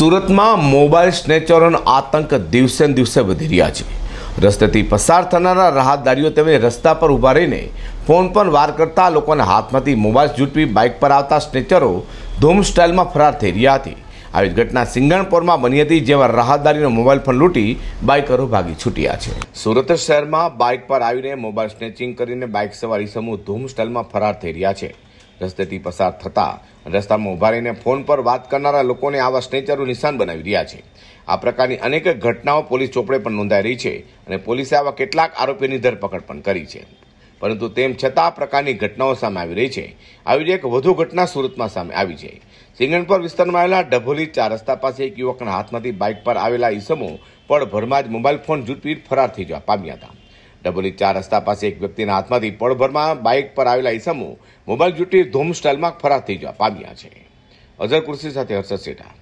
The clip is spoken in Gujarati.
સુરતમાં મોબાઈલ સ્નેચરોનો આતંક દિવસે દિવસે વધી રહ્યા છે રસ્તેથી પસાર થનારા રાહતદારીઓ તેમજ રસ્તા પર ઊભા રહીને ફોન પર વાર કરતા લોકોના હાથમાંથી મોબાઈલ ઝૂંટવી બાઇક પર આવતા સ્નેચરો ધૂમ સ્ટાઇલમાં ફરાર થઈ રહ્યા હતી આવી ઘટના સિંગણપોરમાં બની હતી જેમાં રાહતદારીનો મોબાઈલ ફોન લૂંટી બાઇકરો ભાગી છૂટ્યા છે સુરત શહેરમાં બાઇક પર આવીને મોબાઈલ સ્નેચિંગ કરીને બાઇક સવારી સમૂહ ધૂમ સ્ટાઇલમાં ફરાર થઈ રહ્યા છે રસ્તેથી પસાર થતા રસ્તામાં ઉભા રહીને ફોન પર વાત કરનારા લોકોને આવા સ્નેચરનું નિશાન બનાવી રહ્યા છે આ પ્રકારની અનેક ઘટનાઓ પોલીસ ચોપડે પણ નોંધાઈ રહી છે અને પોલીસે આવા કેટલાક આરોપીની ધરપકડ પણ કરી છે પરંતુ તેમ છતાં આ પ્રકારની ઘટનાઓ સામે આવી રહી છે આવી જ એક વધુ ઘટના સુરતમાં સામે આવી છે સિંગણપર વિસ્તારમાં આવેલા ડભોલી ચાર રસ્તા પાસે એક યુવકના હાથમાંથી બાઇક પર આવેલા ઈસમો પણ ભરમાં જ મોબાઈલ ફોન જૂટપીટ ફરાર થઈ જવા પામ્યા હતા ડબોલી ચાર રસ્તા પાસે એક વ્યક્તિના હાથમાંથી પળભરમાં બાઇક પર આવેલા ઈસમો મોબાઈલ જૂટી ધૂમ સ્ટાઇલમાં ફરાર થઈ જવા પામ્યા છે અઝર કુર્સી સાથે હર્ષદ સેઠા